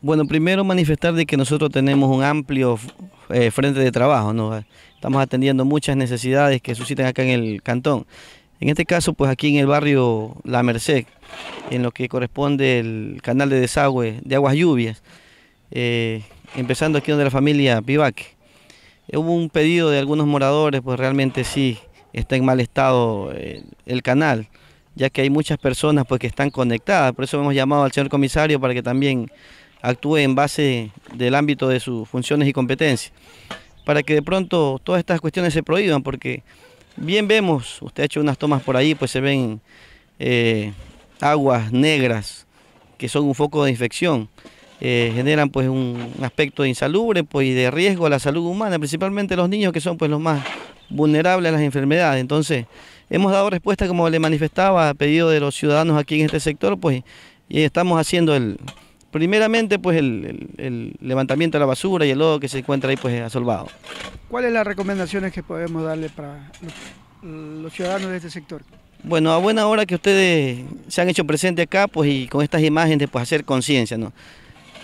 Bueno, primero manifestar de que nosotros tenemos un amplio eh, frente de trabajo, ¿no? estamos atendiendo muchas necesidades que suscitan acá en el cantón. En este caso, pues aquí en el barrio La Merced, en lo que corresponde el canal de desagüe de aguas lluvias, eh, empezando aquí donde la familia Pivac. Hubo un pedido de algunos moradores, pues realmente sí está en mal estado eh, el, canal ya que hay muchas personas pues, que están conectadas. Por eso hemos llamado al señor comisario para que también actúe en base del ámbito de sus funciones y competencias, para que de pronto todas estas cuestiones se prohíban, porque bien vemos, usted ha hecho unas tomas por ahí, pues se ven eh, aguas negras que son un foco de infección, eh, generan pues un aspecto insalubre pues, y de riesgo a la salud humana, principalmente los niños que son pues los más vulnerables a las enfermedades. Entonces, hemos dado respuesta, como le manifestaba, a pedido de los ciudadanos aquí en este sector, pues y estamos haciendo el, primeramente pues el, levantamiento de la basura y el lodo que se encuentra ahí pues asolvado. ¿Cuáles las recomendaciones que podemos darle para los, ciudadanos de este sector? Bueno, a buena hora que ustedes se han hecho presentes acá pues y con estas imágenes pues hacer conciencia,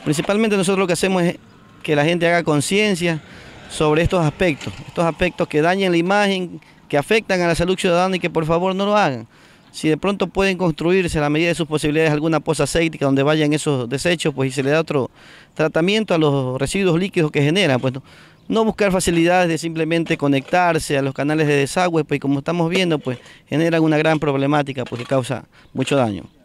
Principalmente nosotros lo que hacemos es que la gente haga conciencia sobre estos aspectos, estos aspectos que dañan la imagen, que afectan a la salud ciudadana y que por favor no lo hagan si de pronto pueden construirse a la medida de sus posibilidades alguna poza séptica donde vayan esos desechos, pues y se le da otro tratamiento a los residuos líquidos que generan, pues no, buscar facilidades de simplemente conectarse a los canales de desagüe, pues como estamos viendo, pues generan una gran problemática pues causa mucho daño.